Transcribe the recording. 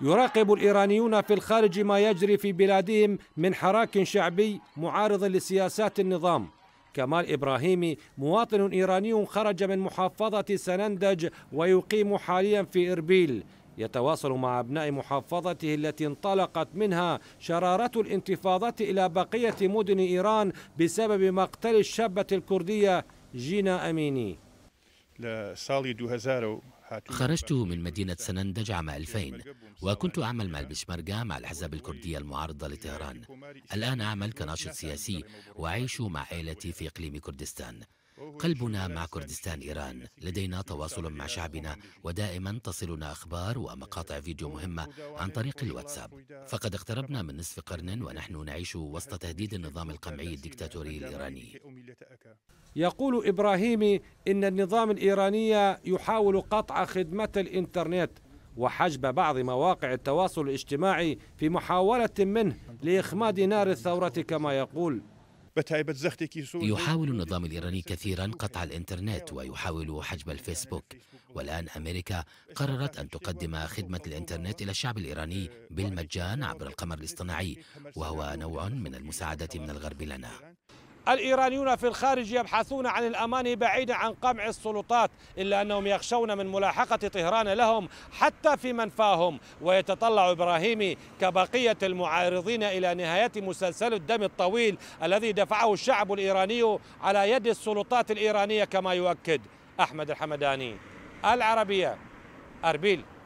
يراقب الايرانيون في الخارج ما يجري في بلادهم من حراك شعبي معارض لسياسات النظام كمال إبراهيمي مواطن إيراني خرج من محافظة سنندج ويقيم حاليا في إربيل يتواصل مع أبناء محافظته التي انطلقت منها شرارة الانتفاضات إلى بقية مدن إيران بسبب مقتل الشابة الكردية جينا أميني خرجت من مدينة سنندج عام 2000 وكنت أعمل مع البشمرجة مع الأحزاب الكردية المعارضة لطهران الآن أعمل كناشط سياسي وأعيش مع عائلتي في إقليم كردستان قلبنا مع كردستان إيران لدينا تواصل مع شعبنا ودائما تصلنا أخبار ومقاطع فيديو مهمة عن طريق الواتساب فقد اقتربنا من نصف قرن ونحن نعيش وسط تهديد النظام القمعي الدكتاتوري الإيراني يقول إبراهيمي إن النظام الإيراني يحاول قطع خدمة الإنترنت وحجب بعض مواقع التواصل الاجتماعي في محاولة منه لإخماد نار الثورة كما يقول يحاول النظام الإيراني كثيرا قطع الإنترنت ويحاول حجب الفيسبوك والآن أمريكا قررت أن تقدم خدمة الإنترنت إلى الشعب الإيراني بالمجان عبر القمر الاصطناعي وهو نوع من المساعدة من الغرب لنا الإيرانيون في الخارج يبحثون عن الأمان بعيدا عن قمع السلطات إلا أنهم يخشون من ملاحقة طهران لهم حتى في منفاهم ويتطلع إبراهيمي كبقية المعارضين إلى نهاية مسلسل الدم الطويل الذي دفعه الشعب الإيراني على يد السلطات الإيرانية كما يؤكد أحمد الحمداني العربية أربيل